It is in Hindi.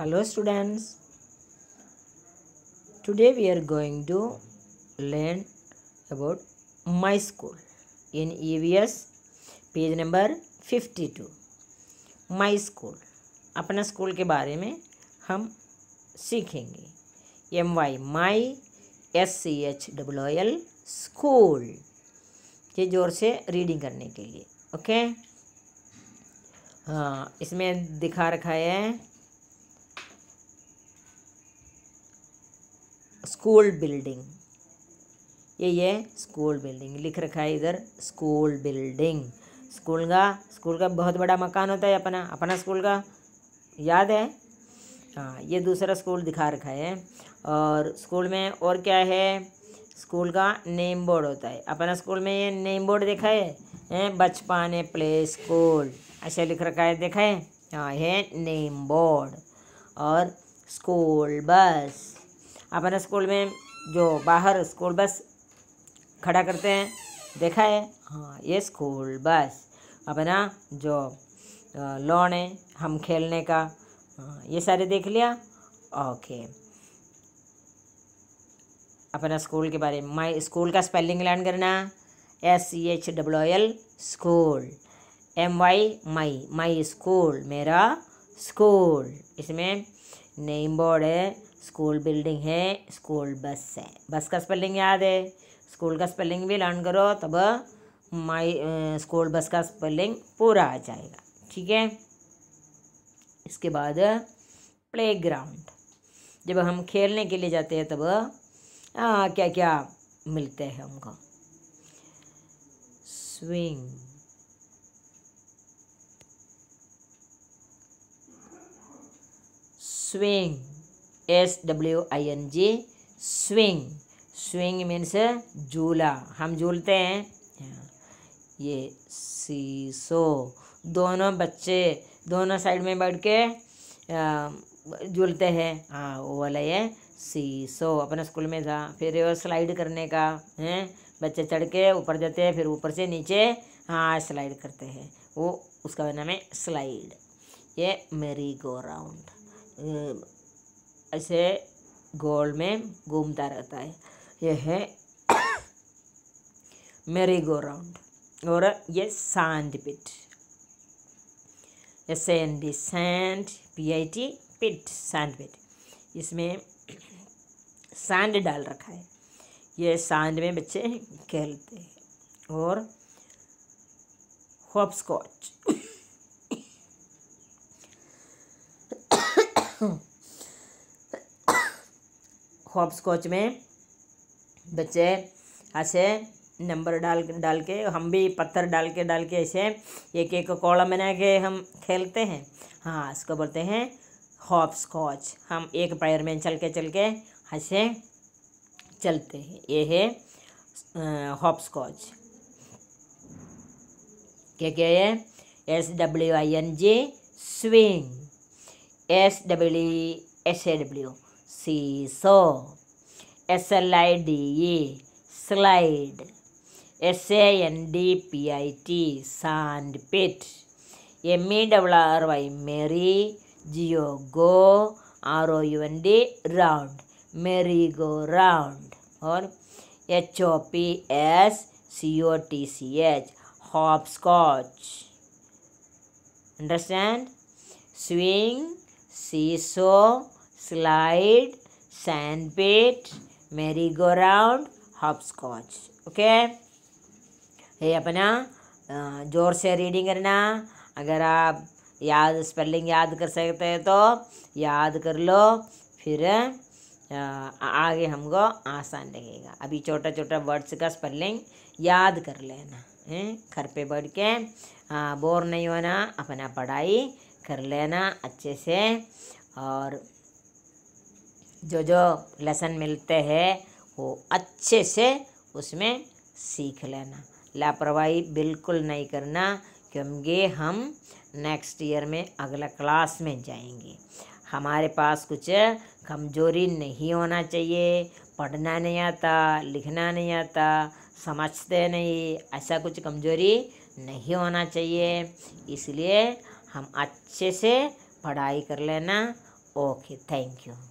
hello students today we are going to learn about my school in evs page number 52 my school अपना स्कूल के बारे में हम सीखेंगे M Y my S C H W L school ये ज़ोर से रीडिंग करने के लिए ओके हाँ इसमें दिखा रखा है स्कूल बिल्डिंग ये ये स्कूल बिल्डिंग लिख रखा है इधर स्कूल बिल्डिंग स्कूल का स्कूल का बहुत बड़ा मकान होता है अपना अपना स्कूल का याद है हाँ ये दूसरा स्कूल दिखा रखा है और स्कूल में और क्या है स्कूल का नेम बोर्ड होता है अपना स्कूल में ये नेम बोर्ड देखा है बचपन प्ले स्कूल ऐसे लिख रखा है देखा है हाँ है नेम बोर्ड और स्कूल बस अपन स्कूल में जो बाहर स्कूल बस खड़ा करते हैं देखा है हाँ ये स्कूल बस अपना जो लोन है हम खेलने का ये सारे देख लिया ओके अपना स्कूल के बारे में माई स्कूल का स्पेलिंग लर्न करना S C H W L school M Y my my school मेरा स्कूल इसमें नेम बोर्ड है स्कूल बिल्डिंग है स्कूल बस है बस का स्पेलिंग याद है स्कूल का स्पेलिंग भी लर्न करो तब माई स्कूल बस का स्पेलिंग पूरा आ जाएगा ठीक है इसके बाद प्ले ग्राउंड जब हम खेलने के लिए जाते हैं तब आ, क्या क्या मिलते हैं हमको swing swing S W I N G swing swing means झूला हम झूलते हैं ये सो दोनों बच्चे दोनों साइड में बैठ के झूलते हैं हाँ वो वाला ये सो अपने स्कूल में था फिर वो स्लाइड करने का है बच्चे चढ़ के ऊपर जाते हैं फिर ऊपर से नीचे हाँ स्लाइड करते हैं वो उसका नाम है स्लाइड ये मेरी गो राउंड ऐसे गोल में घूमता रहता है यह है मेरी गो राउंड और ये sand pit S N D sand P I T pit sand pit इसमें सैंड डाल रखा है ये सैंड में बच्चे खेलते हैं और हॉप स्कॉच हॉप स्कॉच में बच्चे ऐसे नंबर डाल डाल के हम भी पत्थर डाल के डाल के ऐसे एक एक कौड़ा बना के हम खेलते हैं हाँ इसको बोलते हैं हॉप स्कॉच हम एक पैर में चल के चल के ऐसे चलते हैं ये है हॉप स्कॉच क्या क्या है S W I N G swing S W S A W saw S L I D E slide S A N D P I T sand pit M E double R Y merry जियो go R O U N D round merry go round और H O P S C O T C H hopscotch understand swing so पेट merry go round hopscotch okay ये अपना ज़ोर से रीडिंग करना अगर आप याद स्पेलिंग याद कर सकते हैं तो याद कर लो फिर आगे हमको आसान लगेगा अभी छोटा छोटा वर्ड्स का स्पेलिंग याद कर लेना घर पे बैठ के बोर नहीं होना अपना पढ़ाई कर लेना अच्छे से और जो जो लेसन मिलते हैं वो अच्छे से उसमें सीख लेना लापरवाही बिल्कुल नहीं करना क्योंकि हम नेक्स्ट ईयर में अगला क्लास में जाएंगे हमारे पास कुछ कमजोरी नहीं होना चाहिए पढ़ना नहीं आता लिखना नहीं आता समझते नहीं ऐसा कुछ कमजोरी नहीं होना चाहिए इसलिए हम अच्छे से पढ़ाई कर लेना ओके थैंक यू